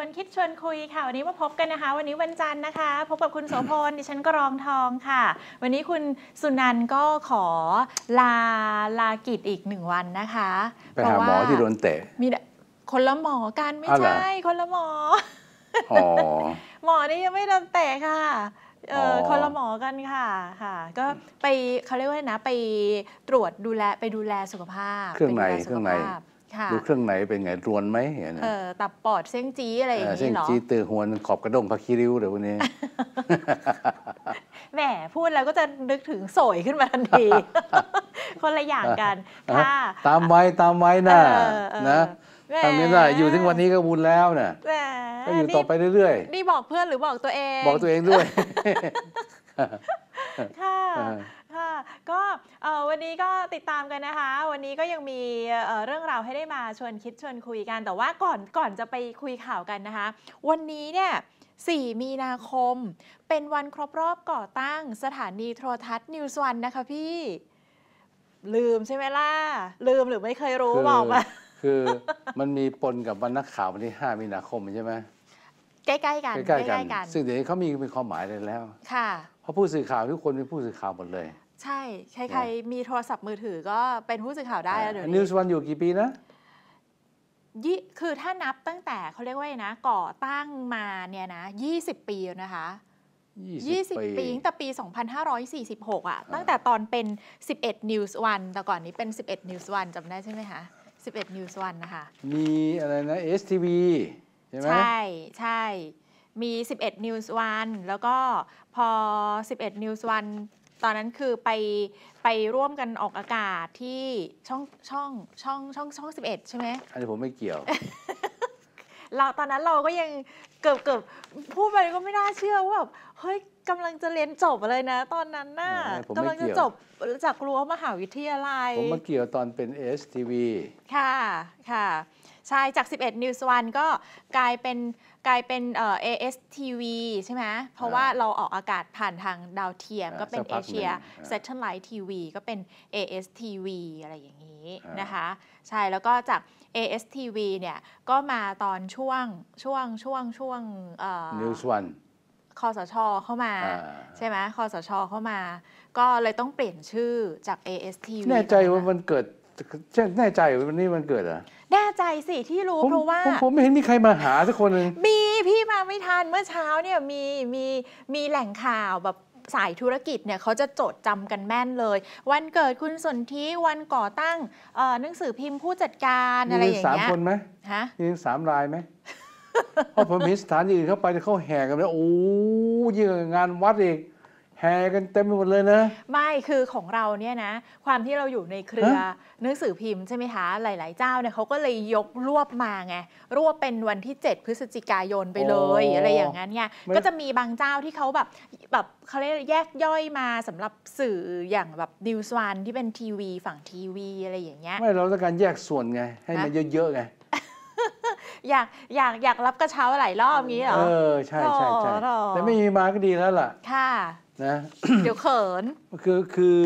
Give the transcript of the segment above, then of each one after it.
วนคิดชวนคุยค่ะ วันนี้มาพบกันนะคะ วันนี้วันจันทร์นะคะ พบกับคุณโสพลดิฉันก็รองทองค่ะ วันนี้คุณสุนันก็ขอลา ลากิจอีกหนึ่งวันนะคะไปหาหมอที่โดนเตะมีคนละหมอกัน ไม่ใช่ คนละหมอ หมอนี่ยังไม่โดนเตะค่ะเออคนละหมอกันค่ะ ค่ะ ก็ไปเขาเรียกว่านะ ไปตรวจดูแลไปดูแลสุขภาพเครื่องในเครื่องในดูเครื่องไหนเป็นไงรวนไหมเออ ตับปอดเส้นจี้อะไรอย่างนี้เนาะเส้นจี้ตือหวนขอบกระด้งพักคิริ้วเดี๋ยววันนี้ แหม พูดแล้วก็จะนึกถึงโสยขึ้นมาทันที คนละอย่างกัน ค่ะ ตามไว้ตามไว้นะ นะทำไม่ได้อยู่ถึงวันนี้ก็บุญแล้วนะก็อยู่ต่อไปเรื่อยๆ นี่บอกเพื่อนหรือบอกตัวเอง บอกตัวเองด้วย ค่ะค่ะ ก็วันนี้ก็ติดตามกันนะคะ วันนี้ก็ยังมีเรื่องราวให้ได้มาชวนคิดชวนคุยกันแต่ว่าก่อนก่อนจะไปคุยข่าวกันนะคะ วันนี้เนี่ย4มีนาคม เป็นวันครบรอบก่อตั้งสถานีโทรทัศน์นิวส์วันนะคะพี่ลืมใช่ไหมล่ะ ลืมหรือไม่เคยรู้ บอกมาคือมันมีปนกับวันนักข่าววันที่ 5 มีนาคมใช่ไหมใกล้ ๆกันใกล้ๆกันซึ่งเดี๋ยวนี้เขามีมีความหมายเลยแล้วค่ะราะผู้สื่อข่าว ทุกคนเป็นผู้สื่อข่าวหมดเลย ใช่ ใครๆมีโทรศัพท์มือถือก็เป็นผู้สื่อข่าวได้ลเดี๋ยวนิวส์วันอยู่กี่ปีนะยี่คือถ้านับตั้งแต่เขาเรียกว่าไงนะ ก่อตั้งมาเนี่ยนะยี่สิบปีนะคะยี่สิบปีตั้งแต่ปี 2546อ่ะตั้งแต่ตอนเป็น 11 News 1 แต่ก่อนนี้เป็น 11 News 1จำได้ใช่ไหมคะ 11 News 1 นะคะ มีอะไรนะ STV ใช่ไหมใช่ใช่มี 11 News วันแล้วก็พอ 11 News วันตอนนั้นคือไปไปร่วมกันออกอากาศที่ช่องช่องช่องช่องช่องสิใช่ไหม อันนี้ผมไม่เกี่ยว เราตอนนั้นเราก็ยังเกือบเกือบพูดไปก็ไม่น่าเชื่อว่าแบบเฮ้ยกำลังจะเรียนจบเลยนะตอนนั้นน่ะกำลังจะจบ จากรั้วมหาวิทยาลัยผมมาเกี่ยวตอนเป็นเอสทีวี ค่ะค่ะ ใช่จาก 11 News 1 ก็กลายเป็นกลายเป็นเอเอ ASTV ใช่ไหมเพราะว่าเราออกอากาศผ่านทางดาวเทียมก็เป็นเอเชีย s a t ไลท์ทีวีก็เป็น ASTV อะไรอย่างนี้นะคะ ใช่ แล้วก็จาก ASTV เนี่ย ก็มาตอนช่วงช่วงช่วงช่วงเอ่อ n ว w s คอสช เข้ามาใช่ไหมคอสช เข้ามา ก็เลยต้องเปลี่ยนชื่อจาก ASTV แน่ใจว่ามันเกิด แน่ใจวันนี้มันเกิดอะแน่ใจสิที่รู้เพราะว่าผมไม่เห็นมีใครมาหาสักคนนึงมีพี่มาไม่ทันเมื่อเช้าเนี่ยมีมีมีแหล่งข่าวแบบสายธุรกิจเนี่ยเขาจะจดจำกันแม่นเลย วันเกิดคุณสนธิวันก่อตั้งหนังสือพิมพ์ผู้จัดการอะไรอย่างเงี้ยมีสามคนไหมฮะมีสามรายไหมเพราะผมเห็นสถานอื่นเข้าไปเขาแห่กันเลยโอ้ยงานวัดเองแห่กันเต็มไปหมดเลยนะ ไม่คือของเราเนี่ยนะ ความที่เราอยู่ในเครือหนังสือพิมพ์ใช่ไหมคะหลาย ๆเจ้าเนี่ยเขาก็เลยยกรวบมาไง รวบเป็นวันที่7พฤศจิกายนไปเลยออะไรอย่างนั้น่ยก็จะมีบางเจ้าที่เขาแบบ แบบเขาเรียกแยกย่อยมาสำหรับสื่ออย่างแบบนิวส์วันที่เป็นทีวีฝั่งทีวีอะไรอย่างเงี้ยไม่เราต้องการแยกส่วนไง ให้มันเยอะๆไงอยากอยากอยากรับกระเช้าหลายรอบงี้เหรอเออใช่ใช่ใช่แต่ไม่มีมา ก็ดีแล้วล่ะค่ะนะเดี๋ยวเขินคือคือ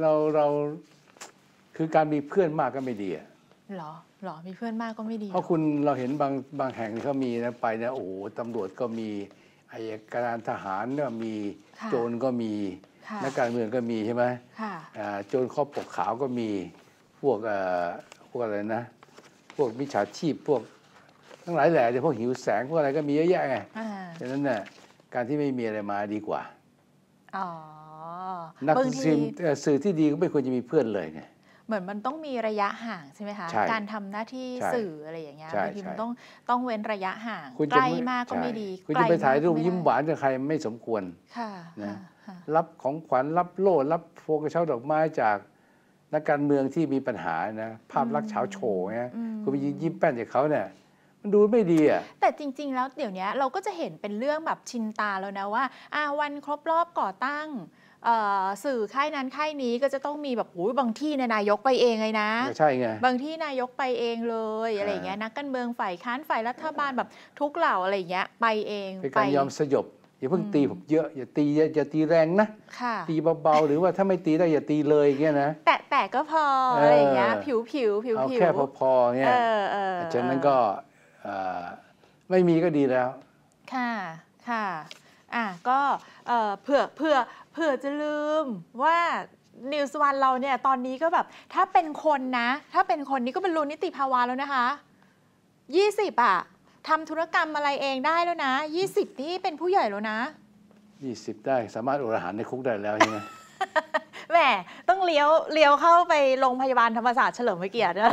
เราเราคือการมีเพื่อนมากก็ไม่ดีอะหรอหรอ มีเพื่อนมากก็ไม่ดี เพราะคุณเราเห็นบางบางแห่งเขามีนะไปนะโอ้ตำรวจก็มีอายการทหารก็มีโจรก็มีนักการเมืองก็มีใช่ไหมโจรครอบปกขาวก็มีพวกพวกอะไรนะ พวกมิจฉาชีพพวกทั้งหลายแหล่เนียพวกหิวแสงพวกอะไรก็มีเยอะแยะไงดังนั้นน่ะการที่ไม่มีอะไรมาดีกว่านักทีสื่อที่ดีก็ไม่ควรจะมีเพื่อนเลยไง เหมือนมันต้องมีระยะห่างใช่ไหมคะ การทำหน้าที่สื่ออะไรอย่างเงี้ยบางทีมันต้องต้องเว้นระยะห่างใกล้มากก็ไม่ดีคุณจะไปถ่ายรูปยิ้มหวานกับใครไม่สมควรนะรับของขวัญรับโล่รับพวงกระเช้าดอกไม้จากนักการเมืองที่มีปัญหานะภาพลักษณ์เช้าโชว์เนี่ยคุณไปยิ้มแป้นจากเขาเนี่ยดูไม่ดีอ่ะแต่จริง ๆแล้วเดี๋ยวนี้เราก็จะเห็นเป็นเรื่องแบบชินตาแล้วนะว่าอาวันครบ รอบ ก่อตั้งสื่อค่ายนั้นค่ายนี้ก็จะต้องมีแบบโอ้ยบางที่นายยกไปเองเลยนะ ใช่ไงบางที่นายกไปเองเลยอะไรเงี้ยนักการเมืองฝ่ายค้านฝ่ายรัฐบาลแบบทุกเหล่าอะไรเงี้ยไปเองเป็นการยอมสยบอย่าเพิ่งตีผมเยอะอย่าตีอย่าตีแรงนะตีเบาๆหรือว่าถ้าไม่ตีได้อย่าตีเลยเงี้ยนะแตะแตะก็พออะไรเงี้ยผิวผิวผิวผิวแค่พอๆเนี้ยจากนั้นก็ไม่มีก็ดีแล้ว ค่ะ ค่ะ อ่ะก็เผื่อเผื่อเผื่อจะลืมว่านิวส์วันเราเนี่ยตอนนี้ก็แบบ ถ้าเป็นคนนะ ถ้าเป็นคนนี้ก็เป็นรุนิติภาวะแล้วนะคะยี่สิบอ่ะทำธุรกรรมอะไรเองได้แล้วนะยี่สิบนี่เป็นผู้ใหญ่แล้วนะยี่สิบได้สามารถอรหันในคุกได้แล้วใช่ไหมแหมต้องเลี้ยวเลี้ยวเข้าไปโรงพยาบาลธรรมศาสตร์เฉลิมวิเกียรตินะ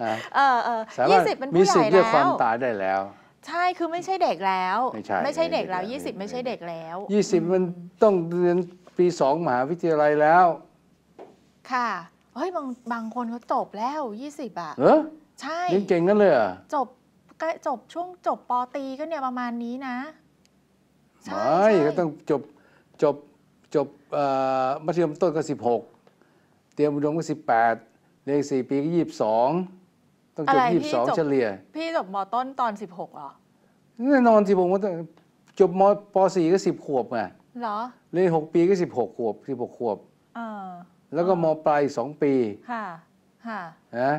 เออเออยี่สิบเป็นผู้ใหญ่แล้วมีสิทธิ์เลือกความตายได้แล้ว ใช่คือไม่ใช่เด็กแล้วไม่ใช่ไม่ใช่เด็กแล้ว 20 ไม่ใช่เด็กแล้ว20มันต้องเรียนปีสองมหาวิทยาลัยแล้ว ค่ะเฮ้ยบางบางคนเขาจบแล้ว20อ่ะเออใช่เรียนเก่งกันเลยอ่ะจบกจบช่วงจบปอตีก็เนี่ยประมาณนี้นะใช่ก็ต้องจบจบจบมัธยมต้นก็16 เตรียมอุดมก็18เรียน4ปีก็22ต้องจบยี่สิบสองเฉลี่ย พี่จบมต้นตอนสิบหกเหรอแน่นอนสิผมว่าจบมปสี่ก็สิบขวบไงเหรอ เรียนหกปีก็สิบหกขวบสิบหกขวบแล้วก็มปลายสองปีค่ะค่ะนะ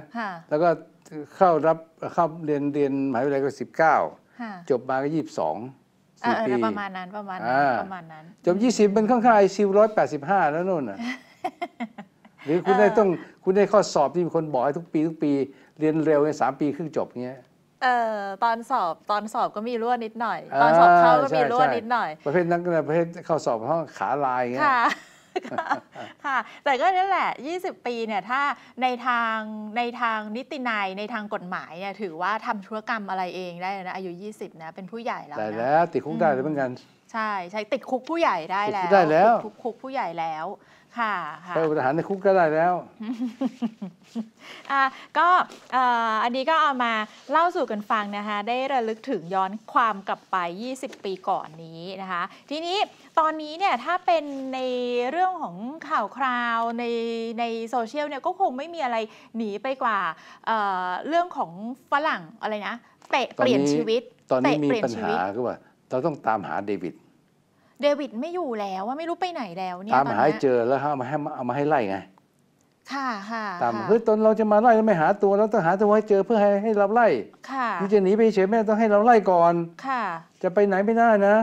แล้วก็เข้ารับ เข้าเรียนเรียนมหาวิทยาลัยก็สิบเก้าจบมาก็ยี่สิบสองสี่ปีประมาณนั้นประมาณนั้นประมาณนั้นจบยี่สิบเป็นข้างๆไอซีร้อยแปดสิบห้าแล้วนู่น่ะหรือคุณได้ต้อง คุณได้ข้อสอบที่มีคนบอกให้ทุกปีทุกปีเรียนเร็วในสามปีครึ่งจบเงี้ย เออตอนสอบตอนสอบก็มีรั่วนิดหน่อยตอนสอบเข้าก็มีรั่วนิดหน่อยประเภทนักประเภทเข้าสอบห้องขาลายเงี้ยค่ะ แต่ก็นั่นแหละ 20 ปีเนี่ยถ้าในทางในทางนิตินาย ในทางกฎหมายเนี่ยถือว่าทำธุรกรรมอะไรเองได้นะอายุ20นะเป็นผู้ใหญ่แล้วได้แล้วติดคุกได้เลยเหมือนกันใช่ใช่ติดคุกผู้ใหญ่ได้แล้วได้แล้วติดคุกผู้ใหญ่แล้วค่ะค่ะไปประหารในคุกก็ได้แล้ว อ่ะก็อันนี้ก็เอามาเล่าสู่กันฟังนะคะได้ระลึกถึงย้อนความกลับไป 20 ปีก่อนนี้นะคะทีนี้ตอนนี้เนี่ยถ้าเป็นในเรื่องของข่าวคราวในในโซเชียลเนี่ยก็คงไม่มีอะไรหนีไปกว่าเเรื่องของฝรั่งอะไรนะเตะเปลี่ยนชีวิตตอนนี้ตมีปีปัญหาคือก็ว่า เราต้องตามหาเดวิดเดวิดไม่อยู่แล้วว่าไม่รู้ไปไหนแล้วเนี่ยตามหาให้เจอแล้วเอามาให้เอามาให้ไล่ไงค่ะค่ะตามเฮ้ยตอนเราจะมาไล่เราไม่หาตัวเราต้องหาตัวให้เจอเพื่อให้ให้เราไล่ค่ะนี่จะหนีไปเฉยแม่ต้องให้เราไล่ก่อนค่ะ จะไปไหนไม่ได้นะ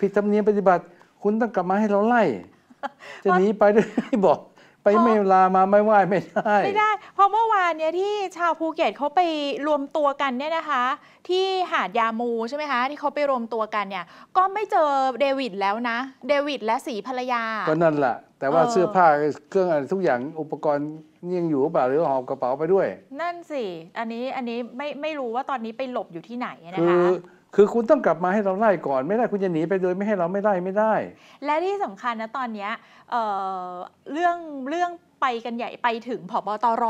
ผิดธรรมเนียมปฏิบัติ คุณต้องกลับมาให้เราไล่จะหนีไปด้วยบอกไปไม่ลามาไม่ไหวไม่ได้ไม่ได้เพราะเมื่อวานเนี่ยที่ชาวภูเก็ตเขาไปรวมตัวกันเนี่ยนะคะ ที่หาดยามูใช่ไหมคะที่เขาไปรวมตัวกันเนี่ย ก็ไม่เจอเดวิดแล้วนะ เดวิดและสีภรรยาก็นั่นแหละแต่ว่าเสื้อผ้าเครื่องอะไรทุกอย่างอุปกรณ์ยังอยู่หรือเปล่าหรือหอบกระเป๋าไปด้วย นั่นสิอันนี้อันนี้ไม่ไม่รู้ว่าตอนนี้ไปหลบอยู่ที่ไหนนะคะคือคือคุณต้องกลับมาให้เราไล่ก่อนไม่ได้คุณจะหนีไปโดยไม่ให้เราไม่ได้ไม่ได้ และที่สำคัญนะตอนนี้เเรื่องเรื่องไปกันใหญ่ไปถึงผบตร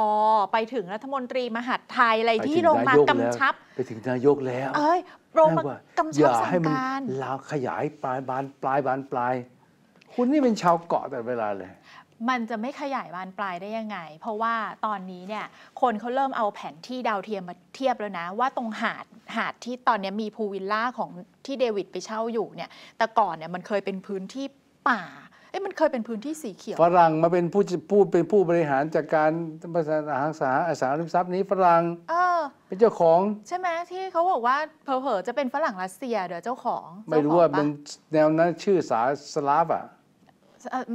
ไปถึงรัฐมนตรีมหาดไทย อะไรที่ลงมากำชับ ไปถึงนายกแล้ว เอ้ยลงมากำชับสั่งการลาขยายปลายบานปลายบานปลาย คุณนี่เป็นชาวเกาะแต่เวลาเลยมันจะไม่ขยายบานปลายได้ยังไง เพราะว่าตอนนี้เนี่ยคนเขาเริ่มเอาแผนที่ดาวเทียมมาเทียบแล้วนะ ว่าตรงหาดหาดที่ตอนนี้มีพูวิลล่าของที่เดวิดไปเช่าอยู่เนี่ยแต่ก่อนเนี่ยมันเคยเป็นพื้นที่ป่าเอ๊ะมันเคยเป็นพื้นที่สีเขียว ฝรั่งมาเป็นผู้ผู้เป็นผู้บริหารจากการบริษัทอาังหาอสังหาริมทรัพย์นี้ฝรั่งเออ เป็นเจ้าของ ใช่ไหมที่เขาบอกว่าเผลอๆจะเป็นฝรั่งรัสเซียเดี๋ยวเจ้าของ ไม่รู้ว่าเป็นแนวนั้นชื่อสาสลาฟอ่ะ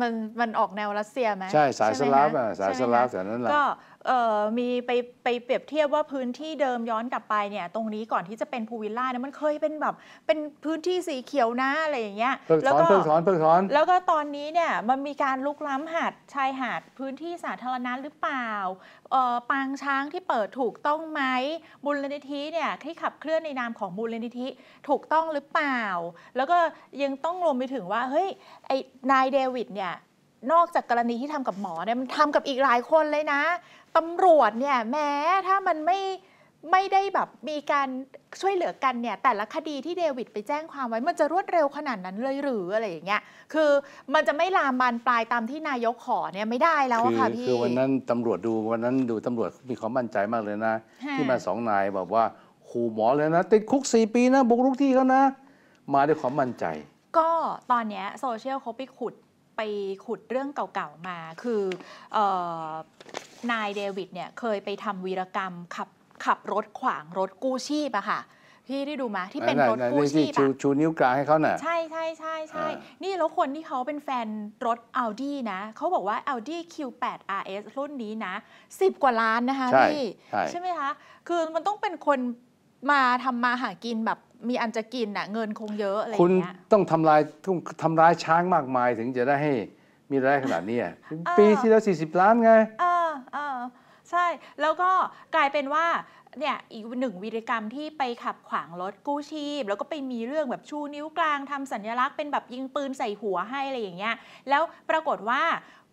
มันมันออกแนวรัสเซียไหมใช่สายสลาฟอ่ะสายสลาฟแถวนั้นแหละก็มีไปไปเปรียบเทียบว่าพื้นที่เดิมย้อนกลับไปเนี่ยตรงนี้ก่อนที่จะเป็นภูวิลล่าเนี่ยมันเคยเป็นแบบ เป็นพื้นที่สีเขียวนะอะไรอย่างเงี้ยแล้วก็เพิ่งสอนเพิ่งสอนแล้วก็ตอนนี้เนี่ยมันมีการลุกล้ำหาดชายหาดพื้นที่สาธารณะหรือเปล่า ปางช้างที่เปิดถูกต้องไหมบุลนิธิเนี่ยที่ขับเคลื่อนในนามของบุลนิธิถูกต้องหรือเปล่า แล้วก็ยังต้องรวมไปถึงว่าเฮ้ยไอ้นายเดวิดเนี่ยนอกจากกรณีที่ทำกับหมอเนี่ยมันทำกับอีกหลายคนเลยนะตำรวจเนี่ยแม้ถ้ามันไม่ไม่ได้แบบมีการช่วยเหลือกันเนี่ยแต่ละคดีที่เดวิดไปแจ้งความไว้ มันจะรวดเร็วขนาดนั้นเลยหรืออะไรอย่างเงี้ยคือมันจะไม่ลามบานปลายตามที่นายกขอเนี่ยไม่ได้แล้วค่ะพี่คือวันนั้นตำรวจดู วันนั้นดูตำรวจมีความมั่นใจมากเลยนะ ที่มาสองนายบอกว่าขู่หมอเลยนะ ติดคุกสี่ปีนะบุกรุกที่เขานะ มาด้วยความมั่นใจ ก็ตอนเนี้ยโซเชียลเขาไปขุดไปขุดเรื่องเก่าๆมาคืออนายเดวิดเนี่ยเคยไปทำวีรกรรมขับขับรถขวางรถกู้ชีพอะค่ะ พี่ได้ดูมาที่เป็นรถกู้ชีพอะชูนิ้วกลางให้เขาน่ะใช่ใช่ใช่ใช่นี่แล้วคนที่เขาเป็นแฟนรถ a u ดีนะ เขาบอกว่า Audi Q8 RS รุ่นนี้นะ 10 กว่าล้านนะคะพี่ใช่ไหมคะ คือมันต้องเป็นคน มาทำมาหากินแบบมีอันจะกินน่ะเงินคงเยอะอะไรเงี้ยคุณต้องทำลายทุ่งทำร้ายช้างมากมาย ถึงจะได้ให้มีรายขนาดนี้ปีที่แล้ว40ล้านไงเออใช่แล้วก็กลายเป็นว่าเนี่ยอีกหนึ่งวีรกรรมที่ไปขับขวางรถกู้ชีพ แล้วก็ไปมีเรื่องแบบชูนิ้วกลางทำสัญลักษณ์เป็นแบบยิงปืนใส่หัวให้อะไรอย่างเงี้ยแล้วปรากฏว่า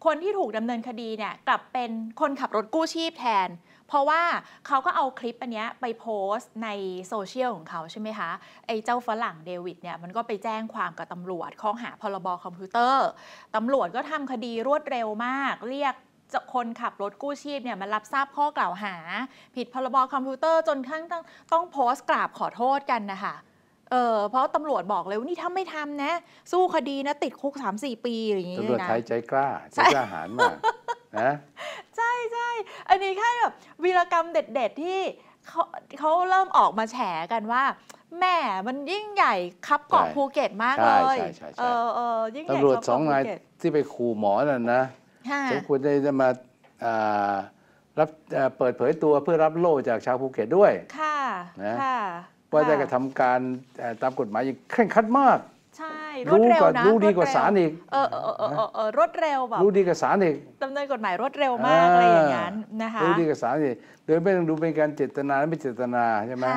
คนที่ถูกดำเนินคดีเนี่ยกลับเป็นคนขับรถกู้ชีพแทน เพราะว่าเขาก็เอาคลิปอันนี้ไปโพสต์ ในโซเชียลของเขาใช่ไหมคะ ไอ้เจ้าฝรั่งเดวิดเนี่ยมันก็ไปแจ้งความกับตำรวจ ข้อหาพรบอคอมพิวเตอร์ตำรวจก็ทำคดีรวดเร็วมากเรียกคนขับรถกู้ชีพเนี่ยมารับทราบข้อกล่าวหา ผิดพรบคอมพิวเตอร์จนขั้งต้องต้องโพสต์กราบขอโทษกันนะคะเออเพราะตำรวจบอกเลยว่า นี่ถ้าไม่ทำนะ สู้คดีนะ ติดคุก 3-4 ปีอย่างนี้ยนะตำรวจไทยใจกล้าใจกล้าหาญมากนะใช่ใช่อันนี้แค่แบบวีรกรรมเด็ด ๆ ที่เขาเขาเริ่มออกมาแฉกันว่า แม่มันยิ่งใหญ่ครับเกาะภูเก็ตมากเลยตำรวจสองนายที่ไปขู่หมอนั่นนะสมควรจะมารับเปิดเผยตัวเพื่อรับโล่จากชาวภูเก็ตด้วย ค่ะนะว่าจะกระทำการตามกฎหมายอย่างเคร่งครัดมาก ใช่ รวดเร็วนะรู้ดีกว่าศาลอีกเออเออเออรวดเร็วแบบ รู้ดีกว่าศาลอีกดำเนินกฎหมายรวดเร็วมากอะไรอย่างนั้นนะคะ รู้ดีกว่าศาลอีกโดยไม่ต้องดูเป็นการเจตนาไม่เจตนาใช่ไหม่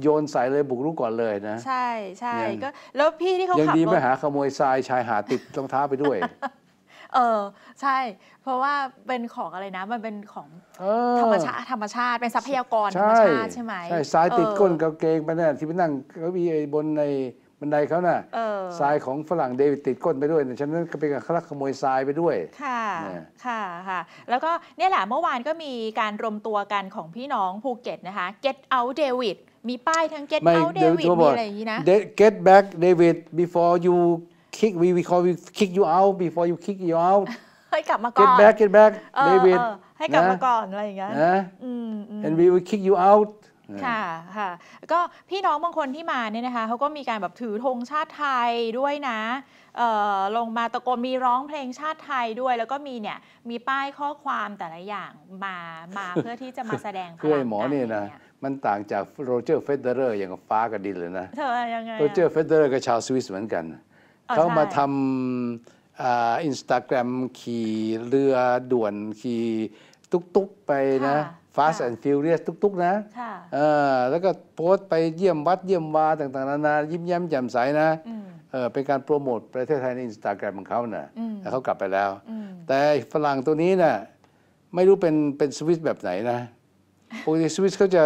โยนใส่เลยบุกรุกก่อนเลยนะ ใช่ใช่ก็แล้วพี่ที่เขาขับรถยังดีไม่หาขโมยทรายชายหาติดรองเท้าไปด้วยเออ ใช่เพราะว่าเป็นของอะไรนะ มันเป็นของธรรมชาติธรรมชาติเป็นทรัพยากรธรรมชาติใช่ไหมใช่สายติดก้นกางเกงไปน่ะที่ไปนั่งเขามีไอ้บนในบันไดเขาน่ะทรายของฝรั่งเดวิดติดก้นไปด้วยนะฉะนั้นก็เป็นการลักขโมยทรายไปด้วยค่ะค่ะค่ะแล้วก็เนี่ยแหละเมื่อวานก็มีการรวมตัวกันของพี่น้องภูเก็ตนะคะ Get out David มีป้ายทั้ง Get out David มีอะไรอย่างนี้นะ Get back David before you kick we we call we kick you out before you kick you out ให้กลับมาก่อน get back get back เ David ให้กลับมาก่อนอะไรอย่างเงี้ยนะอืมอืม and we will kick you out ค่ะ ค่ะ ก็พี่น้องบางคนที่มาเนี่ยนะคะเขาก็มีการแบบถือธงชาติไทยด้วยนะเอ่อลงมาตะโกนมีร้องเพลงชาติไทยด้วย แล้วก็มีเนี่ย มีป้ายข้อความแต่ละอย่างมา มาเพื่อที่จะมาแสดงพลังคือไอ้หมอเนี่ยนะ มันต่างจากโรเจอร์เฟเดอเรอร์อย่างฟ้ากับดินเลยนะเธอยังไงโรเจอร์เฟเดอเรอร์ก็ชาวสวิสเหมือนกันเขามาทำอินสตาแกรมขี่เรือด่วน ขี่ตุ๊กๆไปนะฟาสแอนด์ฟิวเรีสทุกๆนะแล้วก็โพสต์ไปเยี่ยมวัดเยี่ยมวา ต่างๆนานายิ้มแย้มแจ่มใสนะเป็นการโปรโมท ประเทศไทยในอินสตาแกรมของเขานะ่ะเขากลับไปแล้ว แต่ฝรั่งตัวนี้นะ่ะไม่รู้เป็นเป็นสวิสแบบไหนนะ ปกติสวิสเขาจะ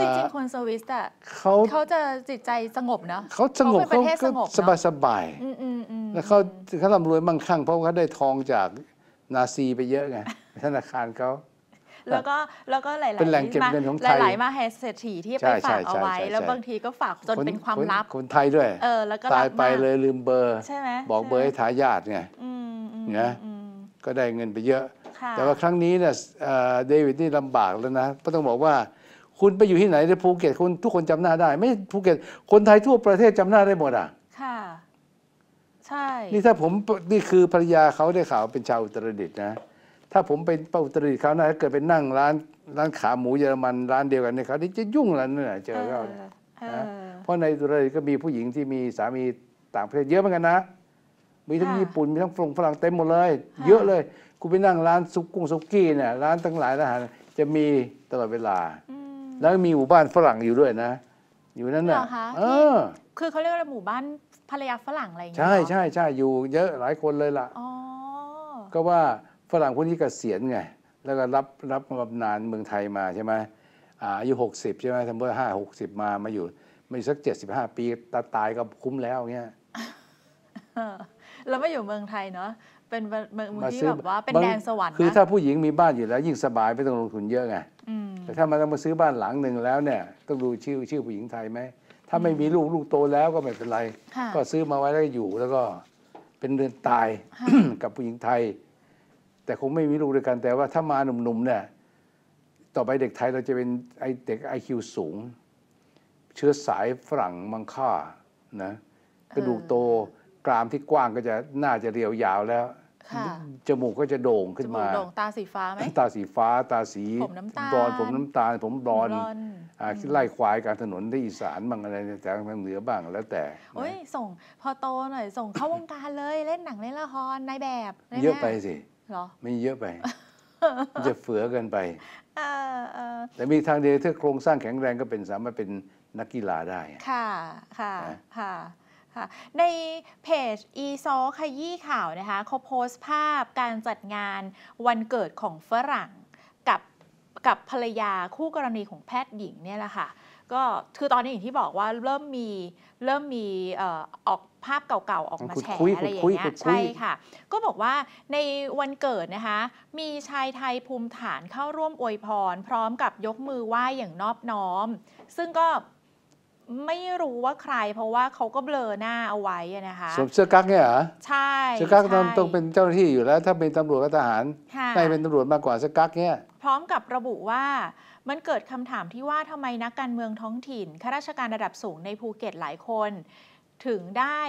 จริงๆ คนสวิสอะเขาเขาจะจิตใจสงบเนาะเขาสงบเขาสบทศสบายๆแล้วเขาเขาร่ำรวยมั่งคั่งเพราะเขาได้ทองจากนาซีไปเยอะไงธนาคารเขา แล้วก็แล้วก็หลายๆเป็นแหล่งเก็บเงินของไทยหลายๆ มาแฮเซตีที่ไปฝากเอาไว้ แล้วบางทีก็ฝากจนเป็นความลับคนไทยด้วย เออแล้วก็ตายไปเลยลืมเบอร์ใช่ไหมบอกเบอร์ให้ทายาทไงเนี่ยก็ได้เงินไปเยอะ แต่ว่าครั้งนี้เนี่ยเดวิดนี่ลำบากแล้วนะก็ต้องบอกว่าคุณไปอยู่ที่ไหนในภูเก็ตคุณทุกคนจำหน้าได้ ไม่ภูเก็ตคนไทยทั่วประเทศจำหน้าได้หมดอ่ะ ค่ะ ใช่ นี่ถ้าผมนี่คือภรรยาเขาได้ข่าวเป็นชาวอุตรดิตถ์นะ ถ้าผมเป็นป้าอุตรดิตถ์เขานะถ้าเกิดไปนั่งร้านร้านขาหมูเยอรมันร้านเดียวกันเนี่ยเขาจะยุ่งร้วนนั่นแหละเจอเขาเพราะในอุตรดิตถ์ก็มีผู้หญิงที่มีสามีต่างประเทศเยอะเหมือนกันนะ มีทั้งญี่ปุ่นมีทั้งฝรั่งฝรั่งเต็มหมดเลย เยอะเลย กูไปนั่งร้านซุปกุ้งซุปกี้เนี่ยร้านตั้งหลายร้านอาหารจะมีตลอดเวลาแล้วมีหมู่บ้านฝรั่งอยู่ด้วยนะอยู่นั่นน่ะเออ คือเขาเรียกว่าหมู่บ้านภรรยาฝรั่งอะไรอย่างเงี้ยใช่ใช่ใช่อยู่เยอะหลายคนเลยล่ะก็ว่าฝรั่งพวกนี้เกษียณไงแล้วก็รับรับบำนาญเมืองไทยมาใช่ไหมอายุหกสิบใช่ไหมทำเบอร์ห้าหกสิบมามาอยู่มาอยู่สักเจ็ดสิบห้าปีตาตาย ก็คุ้มแล้วเงี้ยแล้ว มาอยู่เมืองไทยเนาะเป็นเมืองที่แบบว่าเป็นแดนสวรรค์คือถ้าผู้หญิงมีบ้านอยู่แล้ว ยิ่งสบายไม่ต้องลงทุนเยอะไงอืแต่ถ้ามันต้องมาซื้อบ้านหลังหนึ่งแล้วเนี่ยต้องดูชื่อชื่อผู้หญิงไทยไหมถ้าไม่มีลูกลูกโตแล้วก็ไม่เป็นไร ก็ซื้อมาไว้แล้วอยู่แล้วก็เป็นเรือนตายกับผู้หญิงไทย แต่คงไม่มีลูกด้วยกันแต่ว่าถ้ามาหนุ่มๆเนี่ยต่อไปเด็กไทยเราจะเป็นไอเด็กไอคิวสูง เชื้อสายฝรั่งมังค่านะกระดูกโตกรามที่กว้างก็จะน่าจะเรียวยาวแล้วจมูกก็จะโด่งขึ้นมาโด่งตาสีฟ้าไหมตาสีฟ้า ตาสีผมน้ำตาลบอนผมน้ำตาลผมบอนไล่ควายการถนนได้อีสานบ้างอะไรจากทางเหนือบ้างแล้วแต่ โอ้ย ส่ง พอโตหน่อย ส่งเข้าวงการเลย เล่นหนัง เล่นละครนายแบบ เยอะไปสิ หรอ ไม่เยอะไปจะเฟือกันไป แต่มีทางเดียวถ้าโครงสร้างแข็งแรงก็เป็นสามารถเป็นนักกีฬาได้ ค่ะ ค่ะ ค่ะค่ะในเพจ อีซอขยี้ข่าวนะคะเขาโพสต์ภาพการจัดงานวันเกิดของฝรั่งกับกับภรรยาคู่กรณีของแพทย์หญิงเนี่ยแหละค่ะ ก็คือตอนนี้อย่างที่บอกว่าเริ่มมีเริ่มมีออกภาพเก่าๆ ออกมาแชร์อะไรอย่างเงี้ยใช่ค่ะ ก็บอกว่าในวันเกิดนะคะ มีชายไทยภูมิฐานเข้าร่วมอวยพร พร้อมกับยกมือไหว้อย่างนอบน้อม ซึ่งก็ไม่รู้ว่าใครเพราะว่าเขาก็เบลอหน้าเอาไว้นะคะสวมเสื้อกั๊กเนี่ยเหรอใช่เสื้อกั๊กต้องต้องเป็นเจ้าหน้าที่อยู่แล้วถ้าเป็นตำรวจก็ทหารไม่เป็นตำรวจมากกว่าเสื้อกั๊กเนี่ยพร้อมกับระบุว่ามันเกิดคำถามที่ว่าทำไมนักการเมืองท้องถิ่นข้าราชการระดับสูงในภูเก็ตหลายคน ถึงได้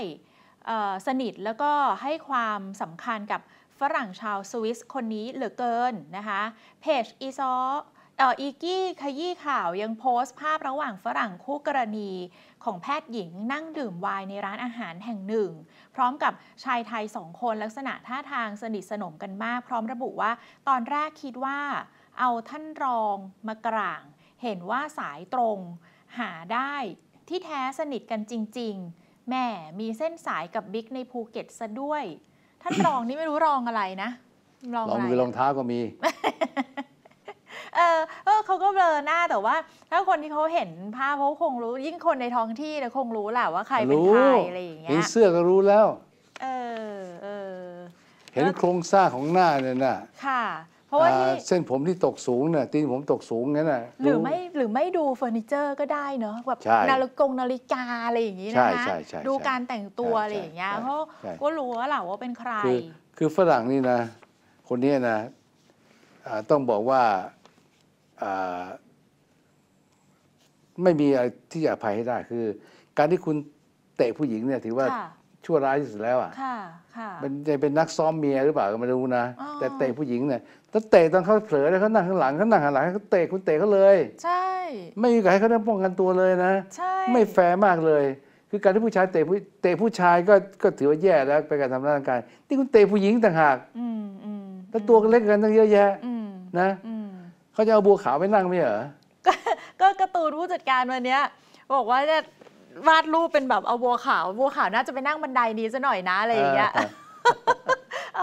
สนิทแล้วก็ให้ความสำคัญกับฝรั่งชาวสวิสคนนี้เหลือเกินนะคะเพจอีซออีกี้ขยี้ข่าวยังโพสต์ภาพระหว่างฝรั่งคู่กรณีของแพทย์หญิงนั่งดื่มไวน์ในร้านอาหารแห่งหนึ่ง พร้อมกับชายไทยสองคนลักษณะท่าทางสนิทสนมกันมาก พร้อมระบุว่า ตอนแรกคิดว่า เอาท่านรองมากร่าง เห็นว่าสายตรงหาได้ ที่แท้สนิทกันจริงๆ แม่มีเส้นสายกับบิ๊กในภูเก็ตซะด้วย ท่านรองนี่ไม่รู้รองอะไรนะรองอะไรรองเท้าก็มีเออเออเขาก็เบลอหน้าแต่ว่าถ้าคนที่เขาเห็นภาพเขาคงรู้ ยิ่งคนในท้องที่เนี่ยคงรู้แหละว่าใครเป็นใครอะไรอย่างเงี้ยเห็นเสื้อก็รู้แล้ว เออ เออ เห็นโครงสร้างของหน้าเนี่ยนะค่ะ เพราะว่าที่เส้นผมที่ตกสูงเนี่ยตีนผมตกสูง้นน่นะหรือไม่หรือไม่ดูเฟอร์นิเจอร์ก็ได้เนาะแบบนาฬิกงนาฬิกาอะไรอย่างงี้นะคะใช่ใช่ใช่ดูการแต่งตัวอะไรอย่างเงี้ยเพรเขาะก็รู้ว่าเหล่าว่าเป็นใคร คือฝรั่งนี่นะคนนี้นะต้องบอกว่าไม่มีอะไรที่จะอภัยให้ได้ คือ การที่คุณเตะผู้หญิงเนี่ยถือว่าชั่วร้ายที่สุดแล้วอ่ะมันจะเป็นนักซ้อมเมียหรือเปล่าก็ไม่รู้นะแต่เตะผู้หญิงเนี่ย ถ้าเตะตอนเขาเผลอเนี่ยเขานั่งข้างหลังเขานั่งข้างหลังเขาเตะคุณเตะเขาเลยใช่ไม่มีใครให้เขาต้องป้องกันตัวเลยนะใช่ไม่แฟร์มากเลย คือการที่ผู้ชายเตะผู้เตะผู้ชายก็ก็ถือว่าแย่แล้ว ไปการทำร้ายร่างกายที่คุณเตะผู้หญิงต่างหากแล้วตัวก็เล็กกันตั้งเยอะแยะนะเขาจะเอาบัวขาวไปนั่งไม่เหรอ ก็กระตูนผู้จัดการวันนี้บอกว่าจะวาดรูปเป็นแบบเอาบัวขาวบัวขาวน่าจะไปนั่งบันไดนี้ซะหน่อยนะอะไรอย่างเงี้ยอ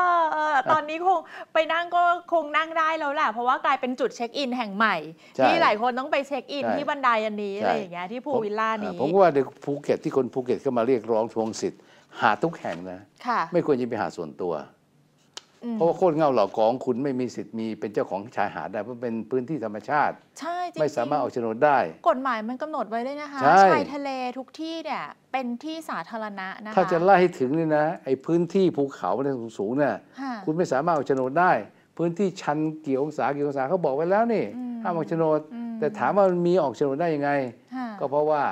อตอนนี้คงไปนั่งก็คงนั่งได้แล้วแหละเพราะว่ากลายเป็นจุดเช็คอินแห่งใหม่ที่หลายคนต้องไปเช็คอินที่บันไดอันนี้อะไรอย่างเงี้ยที่ภูวิลล่านี้ผมว่าในภูเก็ตที่คนภูเก็ตเข้ามาเรียกร้องทวงสิทธิ์หาทุกแห่งนะะไม่ควรจะไปหาส่วนตัวเพราะว่าโคตรเงาเหล่ากองคุณไม่มีสิทธิ์มีเป็นเจ้าของชายหาดได้เพราะเป็นพื้นที่ธรรมชาติใช่ไม่สามารถเอาโฉนดได้ กฎหมายมันกำหนดไว้เลยนะคะชายทะเลทุกที่เนี่ยเป็นที่สาธารณะนะคะถ้าจะไล่ให้ถึงนี่นะไอ้พื้นที่ภูเขาเนี่ยสูงๆเนี่ย คุณไม่สามารถเอาโฉนดได้ พื้นที่ชันเกี่องศากี่องศาเขาบอกไว้แล้วนี่ห้ามออกโฉนดแต่ถามว่ามันมีออกโฉนดได้ยังไง ก็เพราะว่า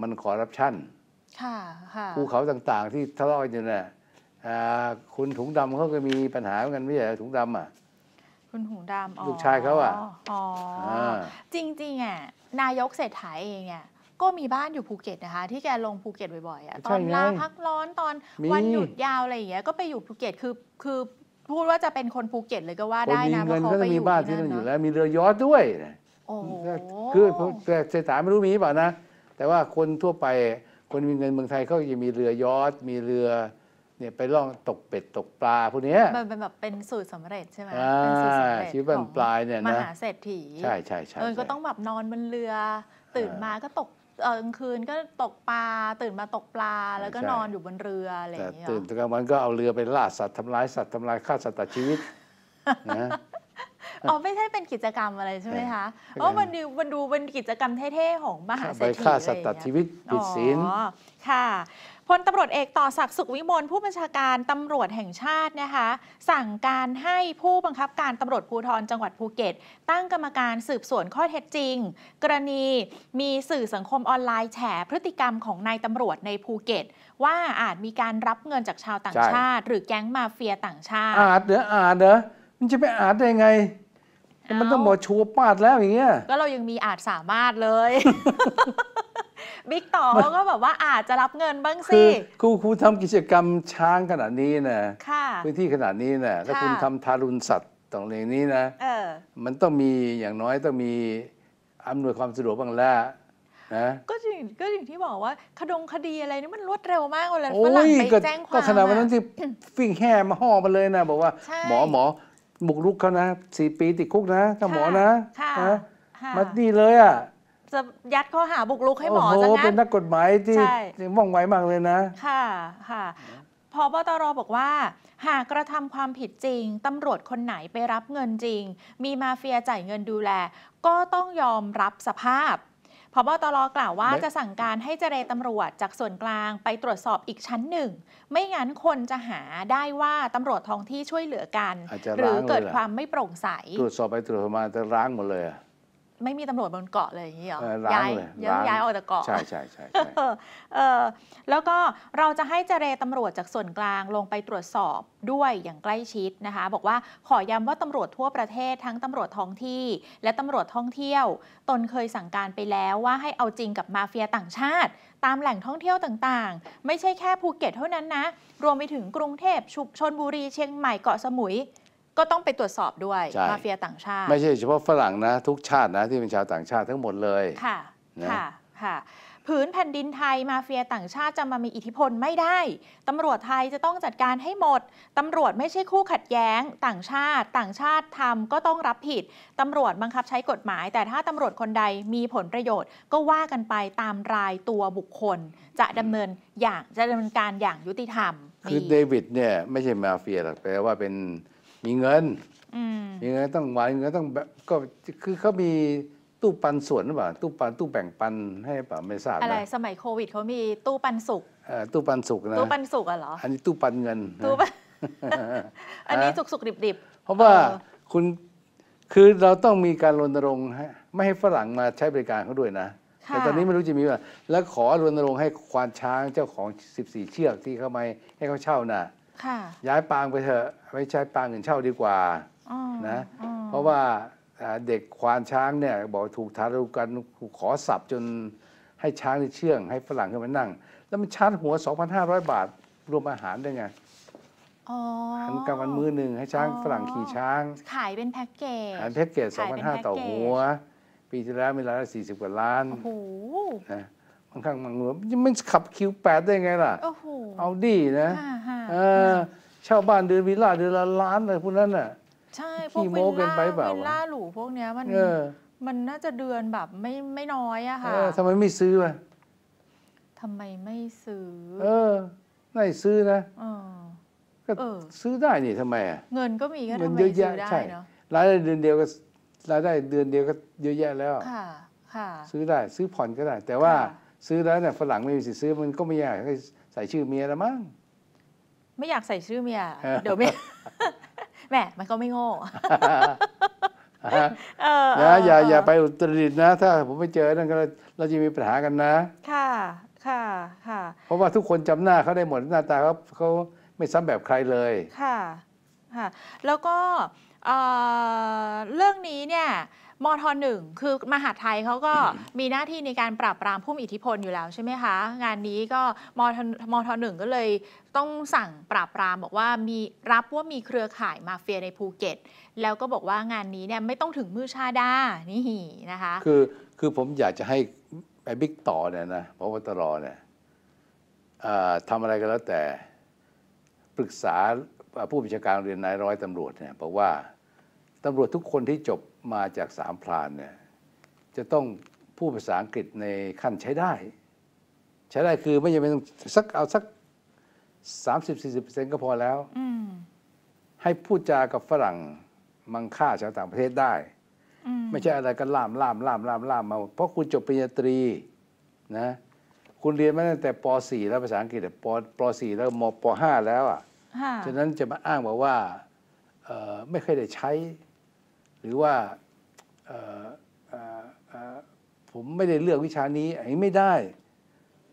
มันขอรับชั่นภูเขาต่างๆ ที่ทะเลาะกันอยู่เนี่ยคุณถุงดำเขาก็มีปัญหาเหมือนกันไม่ใช่ถุงดำอ่ะคุณถุงดำลูกชายเขาอ่ะอ๋อจริง ๆอ่ะนายกเศรษฐาเองเนี่ยก็มีบ้านอยู่ภูเก็ตนะคะ ที่แกลงภูเก็ตบ่อยๆอ่ะตอนลาพักร้อน ตอนวันหยุดยาวอะไรอย่างเงี้ยก็ไปอยู่ภูเก็ต คือ คือพูดว่าจะเป็นคนภูเก็ตเลยก็ว่าได้นะเพราะเขาไปอยู่บ้านที่นั่นอยู่แล้ว มีเรือยอทด้วยคือ่เศรษฐาไม่รู้มีเปล่านะแต่ว่าคนทั่วไปคนมีเงินเมืองไทยเขาจะมีเรือยอทมีเรือเนี่ยไปล่องตกเป็ดตกปลาพวกนี้ มันเป็นแบบเป็นสูตรสำเร็จใช่ไหมเป็นสูตรสำเร็จชีวิตบันปลายเนี่ยนะมหาเศรษฐีใช่ใช่ใช่เออก็ต้องแบบนอนบนเรือ ตื่นมาก็ตกเออกลางคืน ก็ตกปลา ตื่นมาตกปลา แล้วก็นอนอยู่บนเรืออะไรอย่างเงี้ยตื่นกลางวันก็เอาเรือไปล่าสัตว์ทำร้ายสัตว์ทำลายฆ่าสัตว์ชีวิตนะอ๋อไม่ใช่เป็นกิจกรรมอะไรใช่ไหมคะอ๋อมันดูมันดูเป็นกิจกรรมเท่ๆของมหาเศรษฐีไปฆ่าสัตว์ชีวิตปิดศีลค่ะพลตำรวจเอกต่อศักดิ์สุขวิมลผู้บัญชาการตำรวจแห่งชาตินะคะสั่งการให้ผู้บังคับการตำรวจภูธรจังหวัดภูเก็ต ตั้งกรรมการสืบสวนข้อเท็จจริง กรณีมีสื่อสังคมออนไลน์แฉพฤติกรรมของนายตำรวจในภูเก็ต ว่าอาจมีการรับเงินจากชาวต่างชาติ หรือแก๊งมาเฟียต่างชาติ อาจเด้ออาจเด้อมันจะไปอาจได้ไงมันต้องบอกชัวปาดแล้วอย่างเงี้ยก็เรายังมีอาจสามารถเลย บิ๊กต่อเขาก็แบบว่าอาจจะรับเงินบ้างสิครูครูทำกิจกรรมช้างขนาดนี้นะพื้นที่ขนาดนี้นะถ้าคุณทำทารุณสัตว์ตรงเรื่องนี้นะมันต้องมีอย่างน้อยต้องมีอำนวยความสะดวกบ้างแล้วนะก็จริงก็อย่างที่บอกว่า คดงคดีอะไรนี่มันรวดเร็วมากเลยฝรั่งไปแจ้งความก็ขนาดวันนั้นที่ฟิ่งแห่มาห่อมาเลยนะบอกว่า หมอหมอบุกรุกเขานะสี่ปีติดคุกนะถ้าหมอนะค่ะนะมานี่เลยอ่ะ จะยัดข้อหาบุกรุกให้หมอจะงัะนเป็นนักกฎหมายที่ใช่่ว่องไวมากเลยนะ ค่ะ ค่ะพบตรบอกว่า หากกระทำความผิดจริงตำรวจคนไหนไปรับเงินจริง มีมาเฟียจ่ายเงินดูแล ก็ต้องยอมรับสภาพพบตรกล่าวว่าจะสั่งการให้เจรตำรวจจากส่วนกลางไปตรวจสอบอีกชั้นหนึ่ง ไม่งั้นคนจะหาได้ว่าตำรวจท้องที่ช่วยเหลือกัน หรือเกิดความไม่โปร่งใส ตรวจสอบไปตรวจมาจะร้างหมดเลยอะไม่มีตำรวจบนเกาะเลยอย่างนี้เหรอย้ายย้ายออกจากเกาะ ใช่ใช่ใช่แล้วก็เราจะให้เจเรตำรวจจากส่วนกลางลงไปตรวจสอบด้วยอย่างใกล้ชิดนะคะ บอกว่าขอย้ำว่าตำรวจทั่วประเทศทั้งตำรวจท้องที่ และตำรวจท่องเที่ยว ตนเคยสั่งการไปแล้วว่าให้เอาจริงกับมาเฟียต่างชาติ ตามแหล่งท่องเที่ยวต่างๆ ไม่ใช่แค่ภูเก็ตเท่านั้นนะรวมไปถึงกรุงเทพชุมชนบุรีเชียงใหม่เกาะสมุยก็ต้องไปตรวจสอบด้วยมาเฟียต่างชาติไม่ใช่ เฉพาะฝรั่งนะทุกชาตินะที่เป็นชาวต่างชาติทั้งหมดเลยค่ะนะค่ะค่ะผืนแผ่นดินไทยมาเฟียต่างชาติจะมามีอิทธิพลไม่ได้ตำรวจไทยจะต้องจัดการให้หมดตำรวจไม่ใช่คู่ขัดแย้ง ต่างชาติ ต่างชาติทำก็ต้องรับผิดตำรวจบังคับใช้กฎหมาย แต่ถ้าตำรวจคนใดมีผลประโยชน์ ก็ว่ากันไปตามรายตัวบุคคล จะดำเนินอย่างจะดำเนินการอย่างยุติธรรมคือเดวิดเนี่ยไม่ใช่มาเฟียหรอกแต่ว่าเป็นมีเงินมีเงินต้องหวานเงินต้องแบบก็คือเขามีตู้ปันส่วนหรือเปล่า ตู้ปันตู้แบ่งปันให้เปล่าไม่ทราบอะไรสมัยโควิดเขามีตู้ปันสุกตู้ปันสุกนะ ตู้ปันสุกอะเหรอ อันนี้ตู้ปันเงิน ตู้ปันอันนี้สุกสุกดิบดิบเพราะว่าคุณคือเราต้องมีการรณรงค์ไม่ให้ฝรั่งมาใช้บริการเขาด้วยนะ แต่ตอนนี้ไม่รู้จะมีว่า แล้วขอรณรงค์ให้ควานช้างเจ้าของ 14 เชือกที่เข้ามาให้เขาเช่าน่ะย้ายปางไปเถอะ ไม่ใช้ปางอื่นเช่าดีกว่านะเพราะว่าเด็กควานช้างเนี่ย บอกถูกทารุกัน ขอสับจนให้ช้างเชื่อง ให้ฝรั่งขึ้นมานั่ง แล้วมันชาร์จหัว 2,500 บาทรวมอาหารได้ไงหันกลางวันมือหนึ่งให้ช้างฝรั่งขี่ช้างขายเป็นแพ็กเกจขายแพ็กเกจ2,500ต่อหัว ปีที่แล้วมีรายได้40กว่าล้านนะบางครั้งบางหัวยมันขับคิวแปดได้ไงล่ะเอาดีนะเเช่าบ้านเดือนวิลล่าเดือนละล้านอะไรพวกนั้นน่ะใช่พวกวิลล่าวิลล่าหรูพวกเนี้ยมันมันน่าจะเดือนแบบไม่ไม่น้อยอะค่ะทำไมไม่ซื้อวะทำไมไม่ซื้อเออไม่ซื้อนะก็ซื้อได้นี่ทำไมอะเงินก็มีก็ทำไมซื้อได้เนาะรายได้เดือนเดียวก็รายได้เดือนเดียวก็เยอะแยะแล้วค่ะค่ะซื้อได้ซื้อผ่อนก็ได้ แต่ว่าซื้อแล้วเนี่ยฝรั่งไม่มีสิทธิ์ซื้อมันก็ไม่ยากใส่ชื่อเมียละมั้งไม่อยากใส่ชื่อเมีย เดี๋ยวเมียแหมมันก็ไม่โง่นะอย่าอย่าไปอุตรดิตนะ ถ้าผมไปเจอนั่นก็ เราจะมีปัญหากันนะค่ะค่ะค่ะ เพราะว่าทุกคนจำหน้าเขาได้หมดหน้าตาเขาเขาไม่ซ้ำแบบใครเลยค่ะ ค่ะ แล้วก็เรื่องนี้เนี่ยมทหนึ่งคือ มหาไทยเขาก็มีหน้าที่ในการปราบปรามผู้มีอิทธิพลอยู่แล้วใช่ไหมคะ งานนี้ก็มทมทหนึ่งก็เลยต้องสั่งปราบปรามบอกว่ามีรับว่ามีเครือข่ายมาเฟียในภูเก็ต แล้วก็บอกว่างานนี้เนี่ยไม่ต้องถึงมือชาดา นี่หีนะคะคือคือผมอยากจะให้ไอ้บิ๊กต่อเนี่ยนะพบตรเนี่ยทำอะไรก็แล้วแต่ปรึกษาผู้บัญชาการเรียนนายร้อยตำรวจเนี่ยบอกว่าตำรวจทุกคนที่จบมาจากสามพลานเนี่ยจะต้องพูดภาษาอังกฤษในขั้นใช้ได้ ใช้ได้คือไม่จำเป็นสักเอาสักสามสิบสี่สิบเปอร์เซ็นต์ก็พอแล้ว ให้พูดจากับฝรั่งมังค่าชาวต่างประเทศได้ ไม่ใช่อะไรก็ล่ามล่ามล่ามล่ามล่ามมาเพราะคุณจบปริญญาตรีนะ คุณเรียนมาตั้งแต่ป .4 แล้วภาษาอังกฤษปป .4 แล้วมป .5 แล้วอ่ะฉะนั้นจะมาอ้างบอกว่าไม่เคยได้ใช้หรือว่าผมไม่ได้เลือกวิชานี้ไอ้ไม่ได้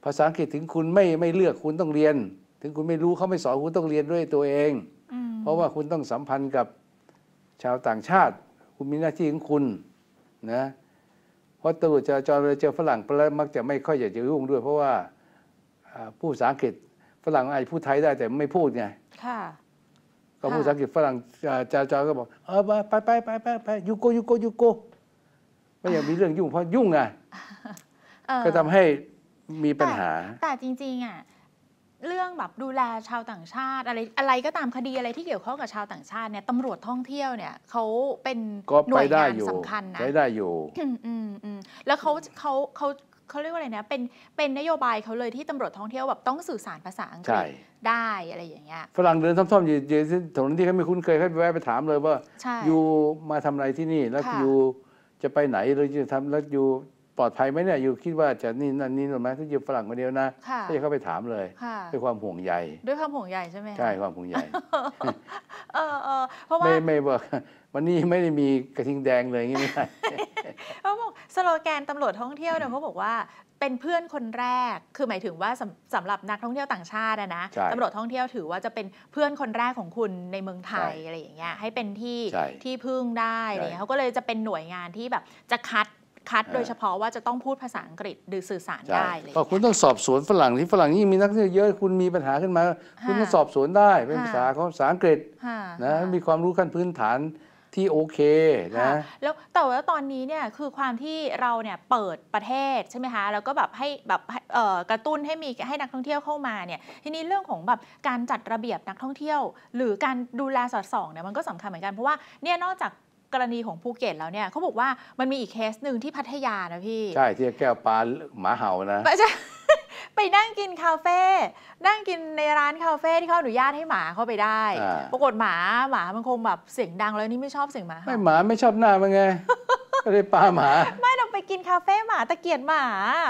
ภาษาอังกฤษถึงคุณไม่ไม่เลือกคุณต้องเรียน ถึงคุณไม่รู้เขาไม่สอนคุณต้องเรียนด้วยตัวเอง เพราะว่าคุณต้องสัมพันธ์กับชาวต่างชาติคุณมีหน้าที่ของคุณนะเพราะตำรวจจราจรเเจอฝรั่งมักจะไม่ค่อยอยากจะยุ่งด้วย เพราะว่าผู้ภาษาอังกฤษฝรั่งอาจจะพูดไทยได้แต่ไม่พูดไงก็พูดภาษาอังกฤษฝรั่งจาจาก็บอกเออไปไปไปไปไปยูโกยูโกยูโกไม่อยากมีเรื่องยุ่งเพราะยุ่งไงก็ทำให้มีปัญหา แต่จริงๆอ่ะเรื่องแบบดูแลชาวต่างชาติ อะไร อะไรก็ตามคดีอะไรที่เกี่ยวข้องกับชาวต่างชาติเนี่ยตำรวจท่องเที่ยวเนี่ยเขาเป็นหน่วยงานสำคัญนะใช้ได้อยู่แล้วเขาเขาเขาเขาเรียกว่าอะไรนะเป็น เป็นนโยบายเขาเลยที่ตำรวจท่องเที่ยวแบบต้องสื่อสารภาษาอังกฤษได้อะไรอย่างเงี้ย ฝรั่งเดินซ่อมๆอยู่เส้นถนนที่เขาไม่คุ้นเคย เขาไปแวะไปถามเลยว่า อยู่มาทำอะไรที่นี่ แล้วอยู่จะไปไหนเลยจะทำแล้วอยู่ปลอดภัยไหมเนี่ยอยู่คิดว่าจะนี่นั่นนี่หรือไหมถ้าอยู่ฝรั่งคนเดียวนะถ้าก็จะเข้าไปถามเลยด้วยความห่วงใยด้วยความห่วงใยใช่ไหมใช่ ความห่วงใย เออเออเพราะว่าไม่ไม่บอกวันนี้ไม่ได้มีกระทิงแดงเลยอย่างี้ไม่ได้เขาบอกสโลแกนตำรวจท่องเที่ยวเนี่ยเขาบอกว่า เป็นเพื่อนคนแรกคือหมายถึงว่าสำาหรับนักท่องเที่ยวต่างชาตินะตำรวจท่องเที่ยวถือว่าจะเป็นเพื่อนคนแรกของคุณในเมืองไทยอะไรอย่างเงี้ยให้เป็นที่ที่พึ่งได้อะไรเงี้ยเขาก็เลยจะเป็นหน่วยงานที่แบบจะคัดคัดโดยเฉพาะว่าจะต้องพูดภาษาอังกฤษหรือสื่อสารได้เลย คุณต้องสอบสวนฝรั่งที่ฝรั่งยิ่งมีนักเที่ยวเยอะคุณมีปัญหาขึ้นมา คุณองสอบสวนได้เป็นภาษาเขาภาษาอังกฤษนะมีความรู้ขั้นพื้นฐานที่โอเคนะแล้วแต่ว่าตอนนี้เนี่ยคือความที่เราเนี่ยเปิดประเทศ ใช่ไหมคะแล้วก็แบบให้แบบกระตุ้นให้มีให้นักท่องเที่ยวเข้ามาเนี่ยทีนี้เรื่องของแบบการจัดระเบียบนักท่องเที่ยว หรือการดูแลสอดส่องเนี่ยมันก็สำคัญเหมือนกันเพราะว่าเนี่ยนอกจากกรณีของภูเก็ตแล้วเนี่ยเขาบอกว่ามันมีอีกเคสหนึ่งที่พัทยานะพี่ใช่ที่แก้วปลาหมาเห่านะใช่ ไปนั่งกินคาเฟ่นั่งกินในร้านคาเฟ่ที่เขาอนุญาตให้หมาเข้าไปได้ ปรากฏหมาหมามันคงแบบเสียงดังแล้วนี่ไม่ชอบเสียงหมา ไม่หมาไม่ชอบหน้ามันไงก็เลยปลาหมาไม่เราไปกินคาเฟ่หมาตะเกียบหมา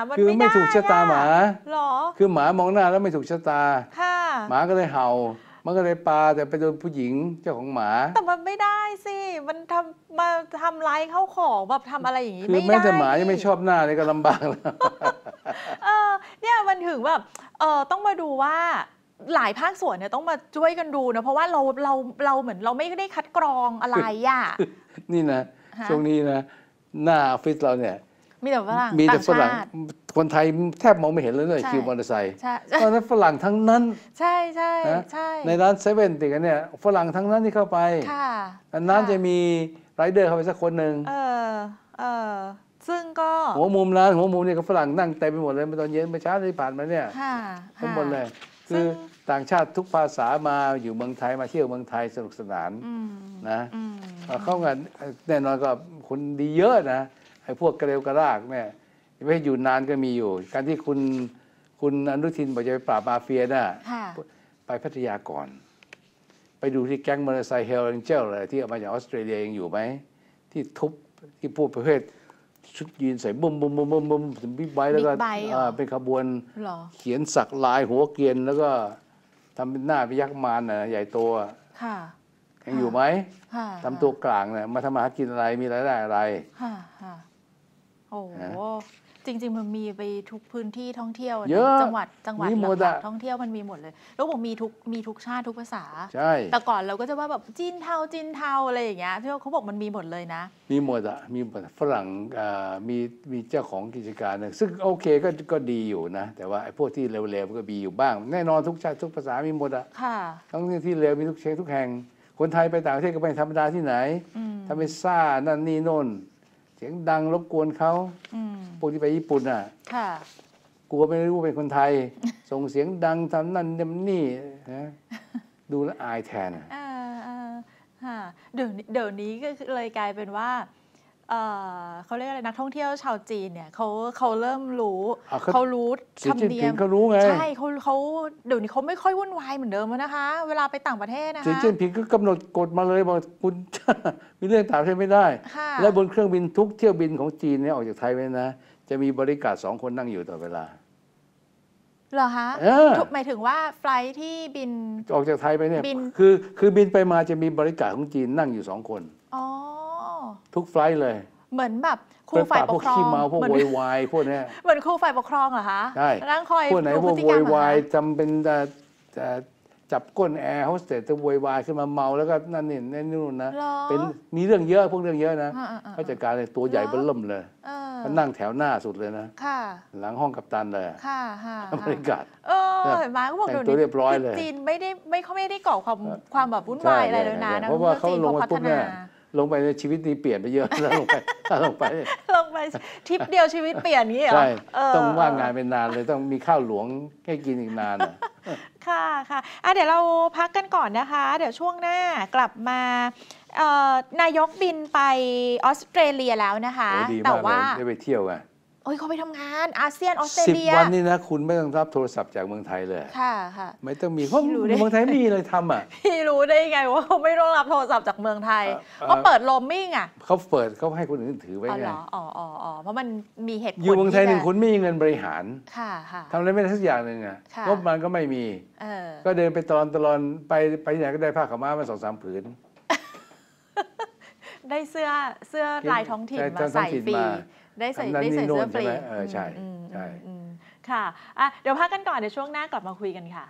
มันคือไม่ถูกชะตาหมาหรอ คือหมามองหน้าแล้วไม่ถูกชะตาค่ะหมาก็เลยเห่ามันก็เลยปลาแต่ไปโดนผู้หญิงเจ้าของหมาแต่มันไม่ได้สิ มันทำมาทำร้ายเข้าของแบบทำอะไรอย่างนี้ไม่ได้ คือแม้แต่หมายังไม่ชอบหน้าเลยก็ลำบากแล้วเออ เนี่ยมันถึงแบบเออต้องมาดูว่าหลายภาคส่วนเนี่ย ต้องมาช่วยกันดูนะ เพราะว่าเราเราเราเหมือนเราไม่ได้คัดกรองอะไรอ่ะนี่นะช่วงนี้นะหน้าออฟฟิศเราเนี่ยมีแต่ฝรั่งมีแต่ฝรั่งคนไทยแทบมองไม่เห็นเลยเนี่ยคิวมอเตอร์ไซค์เพราะนั้นฝรั่งทั้งนั้น ใช่ใช่ใช่ในร้านเซเว่นติกันเนี่ยฝรั่งทั้งนั้นที่เข้าไป ค่ะนั้นจะมีไรเดอร์เข้าไปสักคนหนึ่งเออเออซึ่งก็หัวมุมร้านหัวมุมเนี่ยก็ฝรั่งนั่งเต็มไปหมดเลยเมื่อตอนเย็นเมื่อเช้าที่ผ่านมาเนี่ยทั้งหมดเลย คือต่างชาติทุกภาษามาอยู่เมืองไทยมาเที่ยวเมืองไทยสนุกสนานนะเข้ากันแน่นอนก็คนดีเยอะนะไอ้พวกกระเรวกระรากเนี่ยไม่ให้อยู่นานก็มีอยู่ การที่คุณคุณอนุทินบอกจะไปปราบมาเฟียน่ะไปพัทยาก่อนไปดูที่แก๊งมอเตอร์ไซค์เฮลเลนเจลอะไรที่เอามาจากออสเตรเลียยังอยู่ไหมที่ทุบที่พูดประเภทชุดยืนใส่บุ้มบุ้มบุ้มบุ้มบุ้มบิ๊กไบแล้วก็เป็นขบวนเขียนสักลาย หัวเกรียนแล้วก็ทาเป็นหน้าไปยักษ์มารน่ะใหญ่โตยังอยู่ไหมทาตัวกลางน่ะมาทำมาหากินอะไรมีรายได้อะไรโอ้จริงๆ มันมีไปทุกพื้นที่ท่องเที่ยวยจังหวัดจังหวัดหลักๆท่องเที่ยวมันมีหมดเลยแล้วผมมีทุกมีทุกชาติทุกภาษาใช่แต่ก่อนเราก็จะว่าแบบจีนเทาจีนเทาอะไรอย่างเงี้ยที่เขาบอกมันมีหมดเลยนะ มีหมดอะมีฝรั่งมีมีเจ้าของกิจการ ซึ่งโอเคก็ก็ดีอยู่นะ แต่ว่าไอ้พวกที่เร็วๆ ก็มีอยู่บ้างแน่นอนทุกชาติทุกภาษามีหมดอะค่ะทั้งที่เร็วมีทุกเชงทุกแห่ง คนไทยไปต่างประเทศก็ไปธรรมดาที่ไหนทำไมซ่านั่นนี่โน่นเสียงดังรบกวนเขา พวกที่ไปญี่ปุ่นอ่ะ กลัวไม่รู้เป็นคนไทย ส่งเสียงดังทำนั่นทำนี่นะ ดูแลอายแทนอ่ะเดี๋ยวนี้ก็เลยกลายเป็นว่าเขาเรียกอะไรนักท่องเที่ยวชาวจีนเนี่ยเขาเขาเริ่มรู้เขารู้ธำเนียมเขารู้ไงใช่เขาเขาเดี๋ยวนี้เขาไม่ค่อยวุ่นวายเหมือนเดิมแล้วนะคะเวลาไปต่างประเทศนะคะสีจี้นผิงก็กำหนดกฎมาเลยบอกคุณมีเรื่องต่างประเทศไม่ได้ และบนเครื่องบินทุกเที่ยวบินของจีนเนี่ยออกจากไทยไปนะจะมีบริการสองคนนั่งอยู่ตลอดเวลาเหรอคะหมายถึงว่าไฟล์ที่บินออกจากไทยไปเนี่ยคือคือบินไปมาจะมีบริการของจีนนั่งอยู่สองคนอ๋อทุกไฟล์เลย เหมือนแบบครูฝ่ายปกครองเหมือนมาพวกวยวายพวกนี้เหมือนครูฝ่ายปกครองเหรอคะใช่ร่างคอยพวกไหนพวกโวยวายจำเป็นจะจะจับก้นแอร์โฮสเตสจะุวยวายขึ้นมาเมาแล้วก็นั่นนี่นั่นนู่นนะเป็นมีเรื่องเยอะพวกเรื่องเยอะนะเขาจัดการเลยตัวใหญ่เบิ่มเลยมันนั่งแถวหน้าสุดเลยนะหลังห้องกัปตันเลยค่ะบรรยากาศเออเห็นไหมเขาบอกเดี๋ยวนี้จีนไม่ได้ไม่เขาไม่ได้ก่อความความแบบวุ่นวายอะไรเลยนะเพราะว่าเขาลงมาพัฒนาลงไปในชีวิตนี้เปลี่ยนไปเยอะล้วลงไปถ้าลงไป ลงไปทริปเดียวชีวิตเปลี่ยนนี้เหรอ ใช่ต้องว่างงานเป็นนานเลยต้องมีข้าวหลวงให้กินอีกนานอะค่ะค่ะอ่ะ เดี๋ยวเราพักกันก่อนนะคะ เดี๋ยวช่วงหน้ากลับมานายกบินไปออสเตรเลียแล้วนะคะแต่ว่าได้ไปเที่ยวไงโอ้ยเขาไปทำงานอาเซียนออสเตรเลียสิวันนี่นะคุณไม่ต้องรับโทรศัพท์จากเมืองไทยเลย ค่ะค่ะไม่ต้องมีเพราะเมืองไทยไม่มีอะไรทำอ่ะพี่รู้ได้ไง ว่าเขาไม่ต้องรับโทรศัพท์จากเมืองไทยเขาเปิดโรมมิ่งอ่ะเขาเปิดเขาให้คนอื่นถือไว้ไงอ๋ออ๋ออ๋อเพราะมันมีเหตุผลอยู่เมืองไทยหนึ่งคุณไม่มีเงินบริหารค่ะค่ะทำอะไรไม่ได้สักอย่างหนึ่งอ่ะงบมันก็ไม่มีก็เดินไปตลอนตลอนไปไปไหนก็ได้ผ้าขาวม้ามาสองสามผืนได้เสื้อเสื้อลายท้องถิ่นมาใส่ฟรีได้ใส่ ได้ใส่เสื้อฟรีใช่ใช่ ค่ะ เดี๋ยวพักกันก่อนเดี๋ยวช่วงหน้ากลับมาคุยกันค่ะ